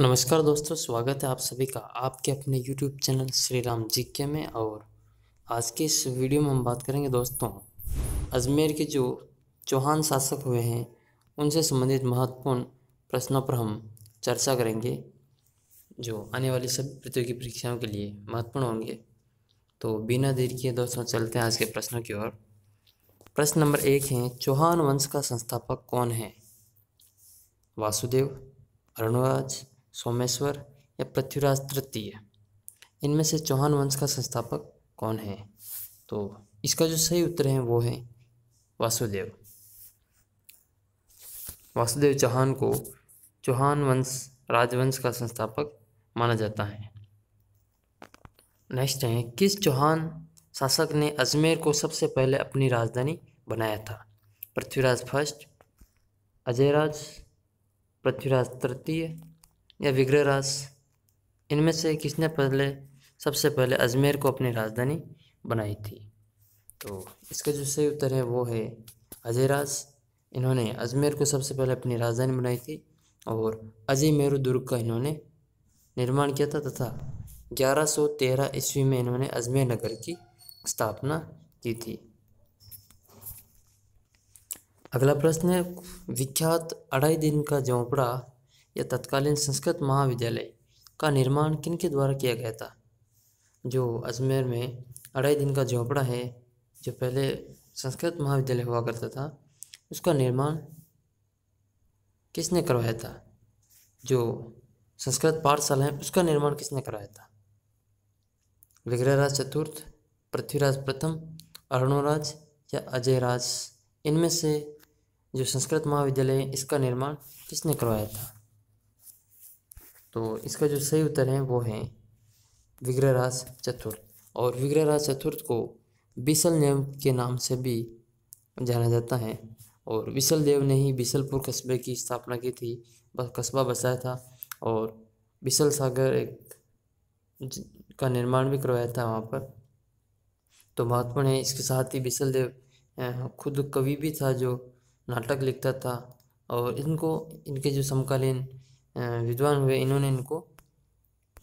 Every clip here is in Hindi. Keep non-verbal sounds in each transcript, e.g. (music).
नमस्कार दोस्तों स्वागत है आप सभी का आपके अपने यूट्यूब चैनल श्री राम जी के में और आज के इस वीडियो में हम बात करेंगे दोस्तों अजमेर के जो चौहान शासक हुए हैं उनसे संबंधित महत्वपूर्ण प्रश्नों पर हम चर्चा करेंगे जो आने वाली सभी प्रतियोगी परीक्षाओं के लिए महत्वपूर्ण होंगे तो बिना देर किए दोस्तों चलते हैं आज के प्रश्नों की ओर प्रश्न नंबर एक है चौहान वंश का संस्थापक कौन है वासुदेव अरुणराज सोमेश्वर या पृथ्वीराज तृतीय इनमें से चौहान वंश का संस्थापक कौन है तो इसका जो सही उत्तर है वो है वासुदेव वासुदेव चौहान को चौहान वंश राजवंश का संस्थापक माना जाता है नेक्स्ट है किस चौहान शासक ने अजमेर को सबसे पहले अपनी राजधानी बनाया था पृथ्वीराज फर्स्ट अजयराज पृथ्वीराज तृतीय या राज इनमें से किसने पहले सबसे पहले अजमेर को अपनी राजधानी बनाई थी तो इसका जो सही उत्तर है वो है अजयराज इन्होंने अजमेर को सबसे पहले अपनी राजधानी बनाई थी और अजय मेरू दुर्ग का इन्होंने निर्माण किया था तथा 1113 ईस्वी में इन्होंने अजमेर नगर की स्थापना की थी अगला प्रश्न है विख्यात अढ़ाई दिन का झोंपड़ा या तत्कालीन संस्कृत महाविद्यालय का निर्माण किन के द्वारा किया गया था जो अजमेर में अढ़ाई दिन का झोपड़ा है जो पहले संस्कृत महाविद्यालय हुआ करता था उसका निर्माण किसने करवाया था जो संस्कृत पाठशाला है उसका निर्माण किसने कराया था विग्रहराज चतुर्थ पृथ्वीराज प्रथम अरुणोराज या अजयराज इनमें से जो संस्कृत महाविद्यालय है इसका निर्माण किसने करवाया था तो इसका जो सही उत्तर है वो है विग्रहराज चतुर्थ और विग्रहराज चतुर्थ को बिसल नेम के नाम से भी जाना जाता है और बिसल देव ने ही बिसलपुर कस्बे की स्थापना की थी बस कस्बा बसाया था और बिसल सागर एक का निर्माण भी करवाया था वहाँ पर तो महत्वपूर्ण है इसके साथ ही बिसल देव खुद कवि भी था जो नाटक लिखता था और इनको इनके जो समकालीन विद्वान हुए इन्होंने इनको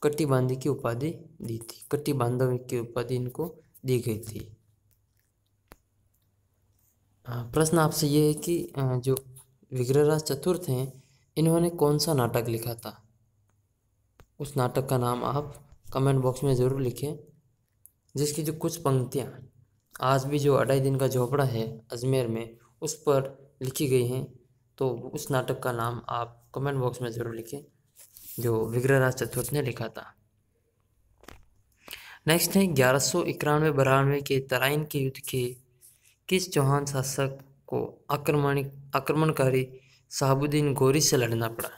कट्टी बांधी की उपाधि दी थी कट्टी बांधव की उपाधि इनको दी गई थी प्रश्न आपसे ये है कि जो विग्रहराज चतुर्थ हैं इन्होंने कौन सा नाटक लिखा था उस नाटक का नाम आप कमेंट बॉक्स में ज़रूर लिखें जिसकी जो कुछ पंक्तियाँ आज भी जो अढ़ाई दिन का झोपड़ा है अजमेर में उस पर लिखी गई हैं तो उस नाटक का नाम आप कमेंट बॉक्स में ज़रूर लिखें जो विग्रहराज चतुर्थ ने लिखा था नेक्स्ट है ग्यारह सौ इक्यानवे बरानवे के तराइन के युद्ध के किस चौहान शासक को आक्रमण आक्रमणकारी साहबुद्दीन गौरी से लड़ना पड़ा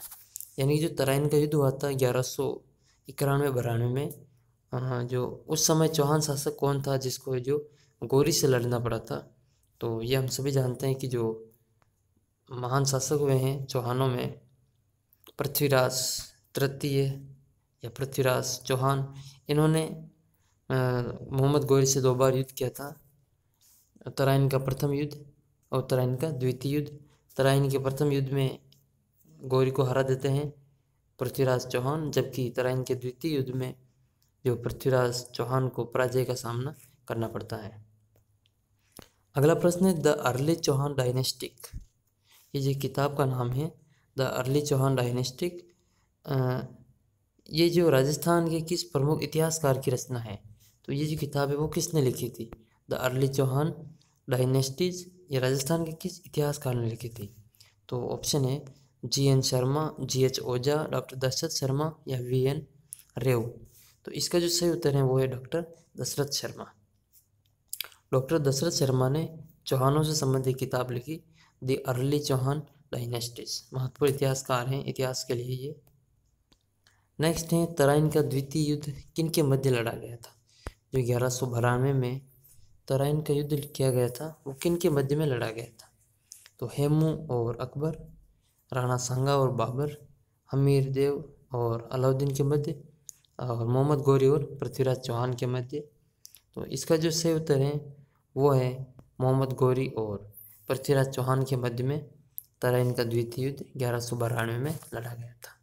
यानी जो तराइन का युद्ध हुआ था ग्यारह सौ इक्यानवे बरानवे में जो उस समय चौहान शासक कौन था जिसको जो गौरी से लड़ना पड़ा था तो ये हम सभी जानते हैं कि जो महान शासक हुए हैं चौहानों में पृथ्वीराज तृतीय या पृथ्वीराज चौहान इन्होंने मोहम्मद गोरी से दो बार युद्ध किया था तराइन का प्रथम युद्ध और तराइन का द्वितीय युद्ध तराइन के प्रथम युद्ध में गौरी को हरा देते हैं पृथ्वीराज चौहान जबकि तराइन के द्वितीय युद्ध में जो पृथ्वीराज चौहान को पराजय का सामना करना पड़ता है अगला प्रश्न है द अर्ली चौहान डायनेस्टिक ये जो किताब का नाम है द अर्ली चौहान डायनेस्टिक ये जो राजस्थान के किस प्रमुख इतिहासकार की रचना है तो ये जो किताब है वो किसने लिखी थी द अर्ली चौहान डायनेस्टीज ये राजस्थान के किस इतिहासकार ने लिखी थी तो ऑप्शन है G N Sharma G H Ojha doctor Dashrath Sharma या वी एन रेव तो इसका जो सही उत्तर है वो है डॉक्टर दशरथ शर्मा डॉक्टर दशरथ शर्मा ने चौहानों से संबंधित किताब लिखी द अर्ली चौहान डाइनेस्टिस महत्वपूर्ण इतिहासकार हैं इतिहास के लिए ये नेक्स्ट है तराइन का द्वितीय युद्ध किन के मध्य लड़ा गया था जो ग्यारह सौ बारानवे में तराइन का युद्ध किया गया था वो किन के मध्य में लड़ा गया था तो हेमू और अकबर राणा सांगा और बाबर हमीर देव और अलाउद्दीन के मध्य और मोहम्मद गौरी और पृथ्वीराज चौहान के मध्य तो इसका जो सही उत्तर है वो है मोहम्मद गौरी और पृथ्वीराज चौहान के मध्य में तरह इनका द्वितीय युद्ध ग्यारह सौ बारानवे में लड़ा गया था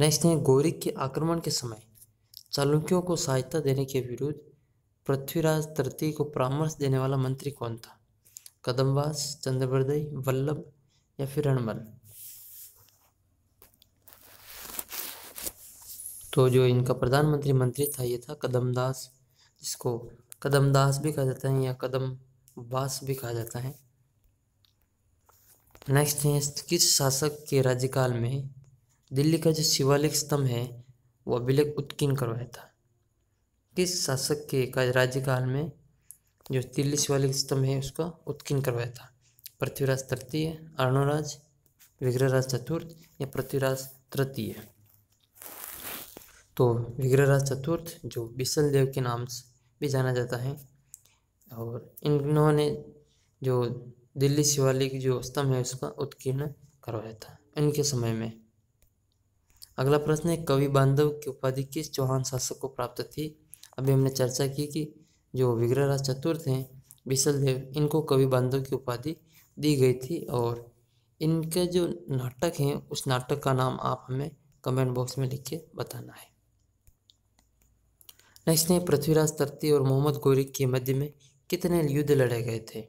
नेक्स्ट है गोरिक के आक्रमण के समय चालुक्यों को सहायता देने के विरुद्ध पृथ्वीराज तृतीय को परामर्श देने वाला मंत्री कौन था कदमवास चंद्रवृदय वल्लभ या फिर रणमल तो जो इनका प्रधानमंत्री मंत्री था ये था कदमदास जिसको कदमदास भी कहा जाता है या कदम बास भी कहा जाता है नेक्स्ट है किस शासक के राज्यकाल में दिल्ली का जो शिवालिक स्तंभ है वह अभिलेख उत्कीर्ण करवाया था किस शासक के राज्यकाल में जो दिल्ली शिवालिक स्तंभ है उसका उत्कीर्ण करवाया था पृथ्वीराज तृतीय अर्णोराज विग्रहराज चतुर्थ या पृथ्वीराज तृतीय तो विग्रहराज चतुर्थ जो बिशल देव के नाम से भी जाना जाता है और इन्होंने जो दिल्ली शिवालिक जो स्तंभ है उसका उत्कीर्ण करवाया था इनके समय में अगला प्रश्न है कवि बांधव की उपाधि किस चौहान शासक को प्राप्त थी अभी हमने चर्चा की कि जो विग्रहराज चतुर्थ हैं बिसल देव इनको कवि बांधव की उपाधि दी गई थी और इनके जो नाटक हैं उस नाटक का नाम आप हमें कमेंट बॉक्स में लिख के बताना है नेक्स्ट है पृथ्वीराज तरती और मोहम्मद गोरी के मध्य में कितने युद्ध लड़े गए थे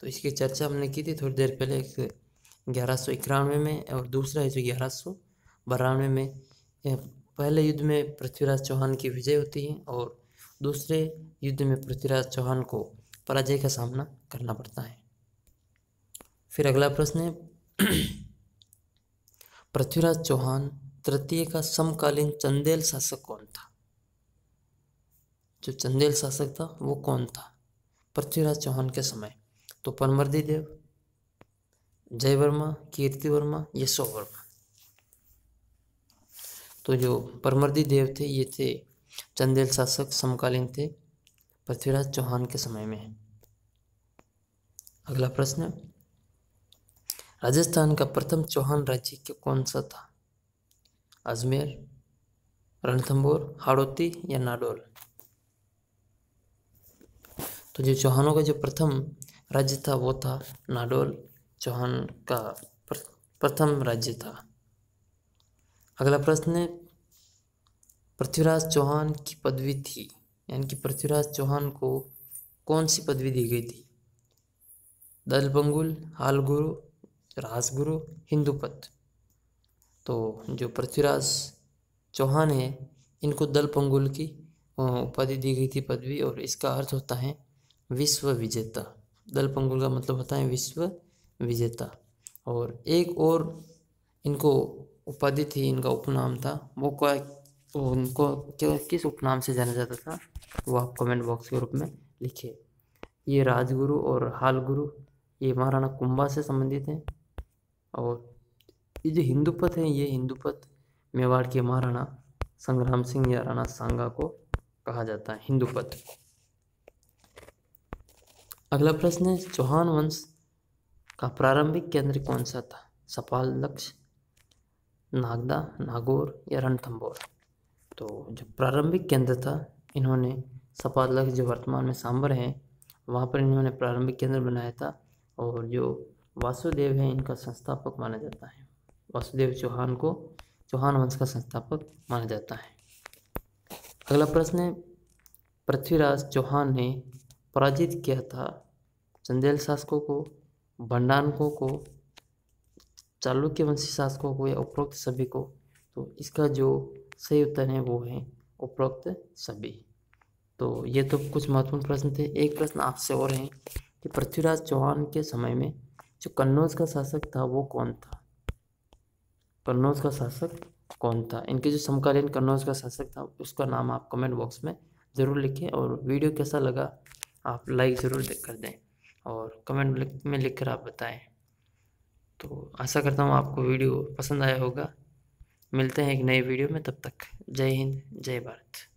तो इसकी चर्चा हमने की थी थोड़ी देर पहले एक ग्यारह सौ इक्यानवे में और दूसरा है जो ग्यारह सौ बारानवे में पहले युद्ध में पृथ्वीराज चौहान की विजय होती है और दूसरे युद्ध में पृथ्वीराज चौहान को पराजय का सामना करना पड़ता है फिर अगला प्रश्न है (clears throat) पृथ्वीराज चौहान तृतीय का समकालीन चंदेल शासक कौन था जो चंदेल शासक था वो कौन था पृथ्वीराज चौहान के समय तो पनमर्दी देव जय वर्मा कीर्ति वर्मा यशो वर्मा तो जो परमर्दी देव थे ये थे चंदेल शासक समकालीन थे पृथ्वीराज चौहान के समय में अगला प्रश्न राजस्थान का प्रथम चौहान राज्य के कौन सा था अजमेर रणथंबोर हाड़ोती या नाडोल तो जो चौहानों का जो प्रथम राज्य था वो था नाडोल चौहान का प्रथम राज्य था अगला प्रश्न पृथ्वीराज चौहान की पदवी थी यानी कि पृथ्वीराज चौहान को कौन सी पदवी दी गई थी दल बंगुल हाल गुरु राजगुरु पद तो जो पृथ्वीराज चौहान है इनको दल पंगुल की उपाधि दी गई थी पदवी और इसका अर्थ होता है विश्व विजेता दलपंगुल का मतलब होता है विश्व विजेता और एक और इनको उपाधि थी इनका उपनाम था वो क्या उनको क्या किस उपनाम से जाना जाता था वो आप कमेंट बॉक्स के रूप में लिखिए ये राजगुरु और हाल गुरु ये महाराणा कुंभा से संबंधित हैं और ये जो पथ हैं ये पथ मेवाड़ के महाराणा संग्राम सिंह या राणा सांगा को कहा जाता है पथ अगला प्रश्न है चौहान वंश का प्रारंभिक केंद्र कौन सा था सपाल लक्ष्य नागदा नागौर या रणथम्बोर तो जो प्रारंभिक केंद्र था इन्होंने सपाल लक्ष्य जो वर्तमान में सांबर हैं वहाँ पर इन्होंने प्रारंभिक केंद्र बनाया था और जो वासुदेव हैं इनका संस्थापक माना जाता है वासुदेव चौहान को चौहान वंश का संस्थापक माना जाता है अगला प्रश्न है पृथ्वीराज चौहान ने पराजित किया था चंदेल शासकों को भंडानकों को चालुक्य वंशी शासकों को या उपरोक्त सभी को तो इसका जो सही उत्तर है वो है उपरोक्त सभी तो ये तो कुछ महत्वपूर्ण प्रश्न थे एक प्रश्न आपसे और हैं कि पृथ्वीराज चौहान के समय में जो कन्नौज का शासक था वो कौन था कन्नौज का शासक कौन था इनके जो समकालीन कन्नौज का शासक था उसका नाम आप कमेंट बॉक्स में ज़रूर लिखें और वीडियो कैसा लगा आप लाइक ज़रूर कर दें और कमेंट में लिख कर आप बताएं तो आशा करता हूँ आपको वीडियो पसंद आया होगा मिलते हैं एक नए वीडियो में तब तक जय हिंद जय भारत